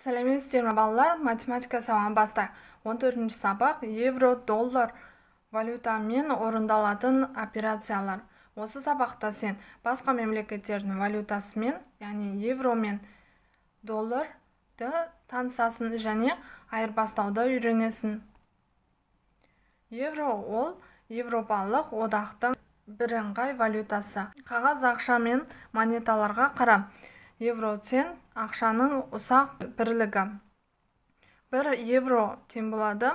сәлеметсіздер ме балалар математика сабағын бастайық 14 төртінші сабақ евро доллар валютамен орындалатын операциялар осы сабақта сен басқа мемлекеттердің валютасымен яғни евро мен долларды танысасың және айырбастауды үйренесің евро ол еуропалық одақтың бірыңғай валютасы қағаз ақша мен монеталарға қара евроцент ақшаның ұсақ бірлігі бір евро тем болады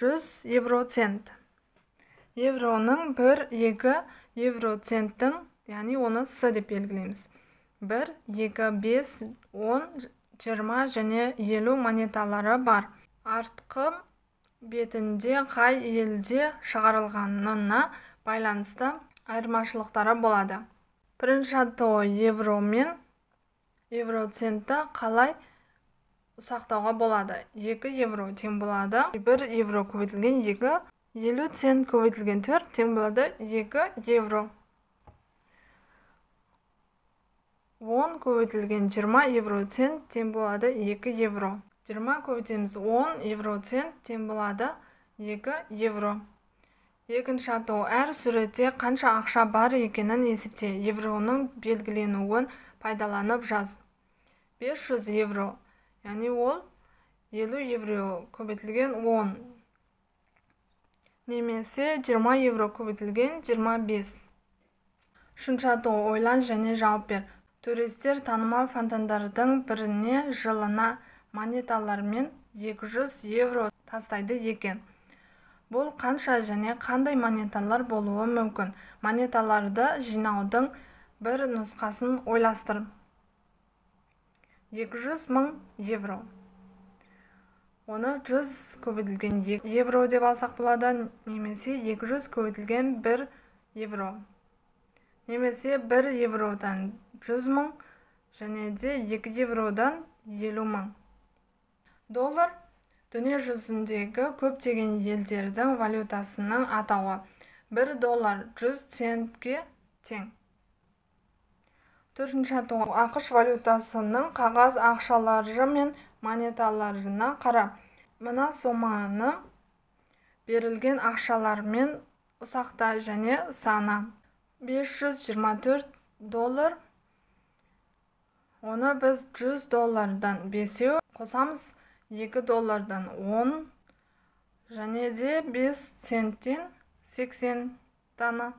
жүз евроцент евроның бір екі евроценттің яғни оны с деп белгілейміз бір екі бес он жиырма және елу монеталары бар артқы бетінде қай елде шығарылғанына байланысты айырмашылықтары болады бірінші евро мен евроцентті қалай сақтауға болады 2 евро тең болады 1 евро көбейтілген 2 50 цент көбейтілген 4 тең болады 2 евро 10 көбейтілген 20 евро цент тең болады 2 евро 20 көбейтеміз 10 евро цент тең болады 2 евро екінші атау әр суретте қанша ақша бар екенін есепте евроның белгіленуін пайдаланып жаз 500 евро яғни ол 50 евро көбетілген 10 немесе 20 евро көбетілген 25 шыншаты ойлан және жауап бер туристер танымал фонтандардың біріне жылына монеталармен 200 евро тастайды екен бұл қанша және қандай монеталар болуы мүмкін монеталарды жинаудың бір нұсқасын ойластыр 200 мың евро оны 100 көбітілген евро деп алсақ болады немесе 200 көбітілген 1 евро немесе 1 евродан 100 мың және де 2 евродан 50 мың доллар дүние жүзіндегі көптеген елдердің валютасының атауы 1 доллар 100 центке тең төртінші ақш валютасының қағаз ақшалары мен монеталарына қара мына соманы берілген ақшалармен ұсақта және сана 524 доллар оны біз 100 доллардан бесеу қосамыз 2 доллардан 10 және де 5 центтен 80 дана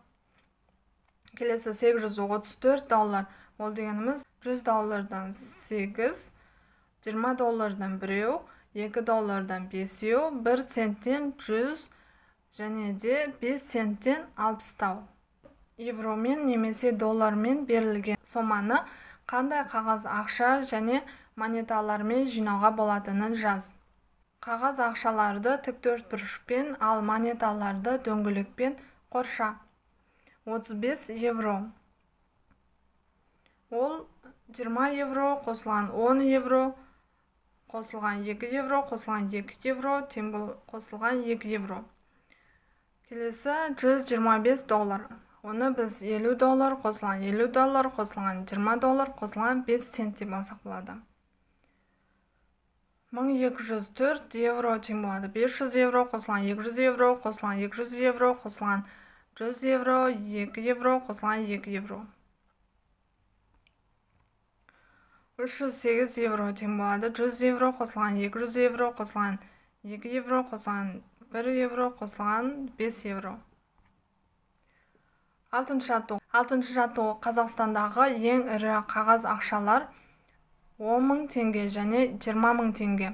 келесі 834 доллар ол дегеніміз 100 доллардан 8 20 доллардан біреу 2 доллардан бесеу 1 центтен 100 және де 5 центтен 60 тау евромен немесе доллармен берілген соманы қандай қағаз ақша және монеталармен жинауға болатынын жаз қағаз ақшаларды төрт бұрышпен ал монеталарды дөңгілікпен қорша 35 евро ол 20 евро қосылған 10 евро қосылған 2 евро қосылған 2 евро тең қосылған 2 евро келесі 125 доллар оны біз 50 доллар қосылған 50 доллар қосылған 20 доллар қосылған 5 цент деп алсақ болады 1204 евро тең болады 500 евро қосылған 200 евро қосылған 200 евро қосылған 100 евро 2 евро қосылған 2 евро 308 евро тең болады 100 евро қосылған 200 евро қосылған 2 евро қосылған 1 евро қосылған 5 евро алтыншы жаттығу алтыншы жаттығу қазақстандағы ең ірі қағаз ақшалар 10.000 теңге және 20.000 теңге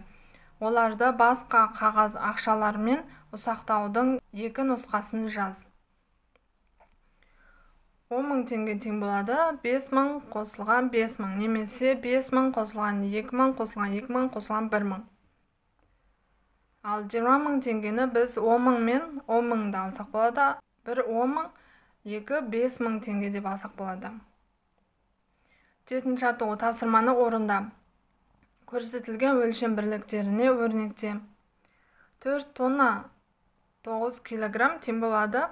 оларды басқа қағаз ақшалармен ұсақтаудың екі нұсқасын жаз 10 мың теңге тең болады 5 мың қосылған 5 мың немесе 5 мың қосылған 2 мың қосылған 2 мың қосылған 1 мың ал 20 мың теңгені біз 10 мың мен 10 мыңды алсақ болады 1 мың 2 5 мың теңге деп алсақ болады жетінші жаттығу тапсырманы орында көрсетілген өлшем бірліктеріне өрнекте 4 тонна 9 кг тең болады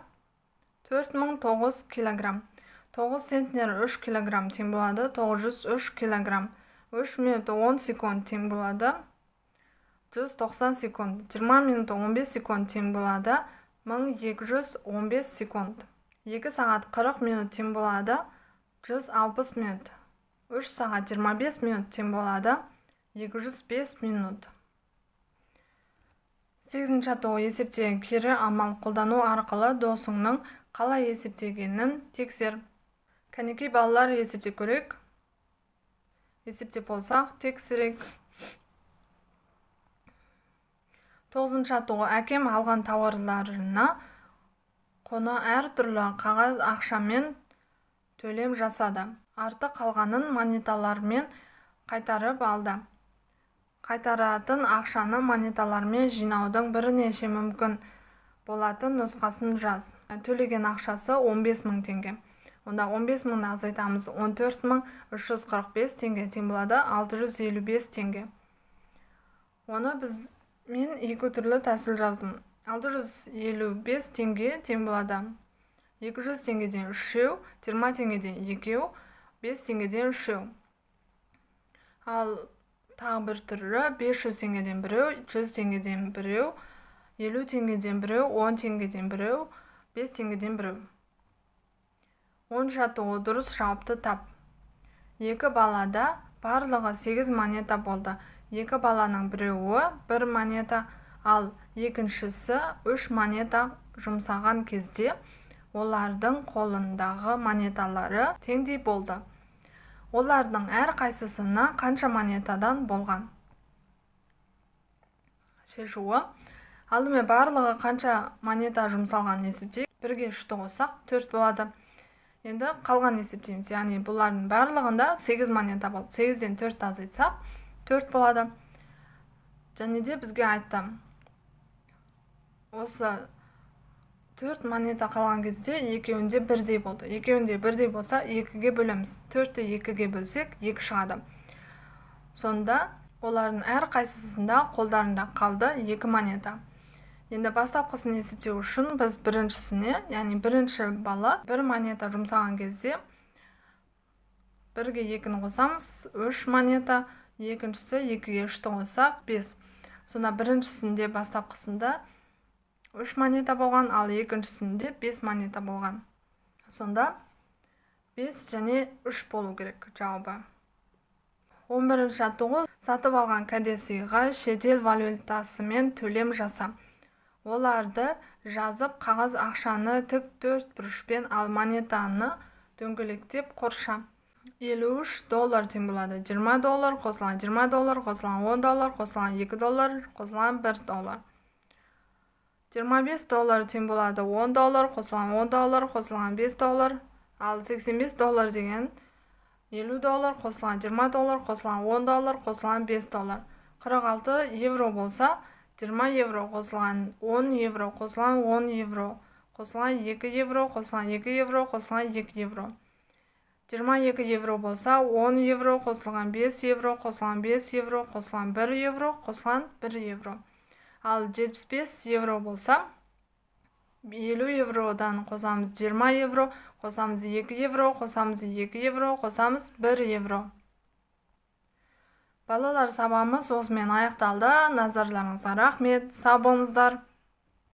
4009 кг. 9 центнер 3 кг тең болады. 903 кг. 3 минут 10 секунд тең болады. 190 секунд. 20 минут 15 секунд тең болады. 1215 секунд. 2 сағат 40 минут тең болады. 160 минут. 3 сағат 25 минут тең болады. 205 минут. 8-ші атауы есептеген кері амал қолдану арқылы досыңның қалай есептегенін тексер кәнекей балалар есептеп көрек есептеп болсақ тексерейік тоғызыншы шатуғы әкем алған тауарларына әр түрлі қағаз ақшамен төлем жасады арты қалғанын монеталармен қайтарып алды қайтаратын ақшаны монеталармен жинаудың бірнеше мүмкін болатын нұсқасын жаз төлеген ақшасы 15 мың теңге онда 15 мыңды азайтамыз 14 мың 345 теңге тең болады 655 теңге оны біз мен екі түрлі тәсіл жаздым 655 теңге тең болады 200 теңгеден үшеу 20 теңгеден екеу 5 теңгеден үшеу ал тағы бір түрі 500 теңгеден біреу 100 теңгеден біреу елу теңгеден біреу он теңгеден біреу бес теңгеден біреу он жаттығу дұрыс жауапты тап екі балада барлығы сегіз монета болды екі баланың біреуі бір монета ал екіншісі үш монета жұмсаған кезде олардың қолындағы монеталары теңдей болды олардың әр қайсысына қанша монетадан болған шешуі алдымен барлығы қанша монета жұмсалғанын есептейік бірге үшті қоссақ төрт болады енді қалған есептейміз яғни бұлардың барлығында сегіз монета болды сегізден төртті азайтсақ төрт болады және де бізге айтты осы төрт монета қалған кезде екеуінде бірдей болды екеуінде бірдей болса екіге бөлеміз төртті екіге бөлсек екі шығады сонда олардың әрқайсысында қолдарында қалды екі монета енді бастапқысын есептеу үшін біз біріншісіне яғни бірінші бала бір монета жұмсаған кезде бірге екіні қосамыз үш монета екіншісі екіге үшті қоссақ бес сонда біріншісінде бастапқысында үш монета болған ал екіншісінде бес монета болған сонда бес және үш болу керек жауабы бірінші жаттығу сатып алған кәдесыйға шетел валютасымен төлем жаса оларды жазып қағаз ақшаны тік төрт бұрышпен ал монетаны дөңгелектеп қорша 53 доллар тең болады 20 доллар қосылған 20 доллар қосылған 10 доллар қосылған 2 доллар қосылған 1 доллар 25 доллар тең болады 10 доллар қосылған 10 доллар қосылған 5 доллар ал 85 доллар деген 50 доллар қосылған 20 доллар қосылған 10 доллар қосылған 5 доллар 46 евро болса 20 евро қосылған 10 евро қосылған 10 евро қосылған 2 евро қосылған 2 евро қосылған 2 евро 22 евро болса 10 евро қосылған 5 евро қосылған 5 евро қосылған 1 евро қосылған 1 евро ал 75 евро болса 50 евродан қосамыз 20 евро қосамыз 2 евро қосамыз 2 евро қосамыз 1 евро балалар сабағымыз осымен аяқталды назарларыңызға рахмет сау болыңыздар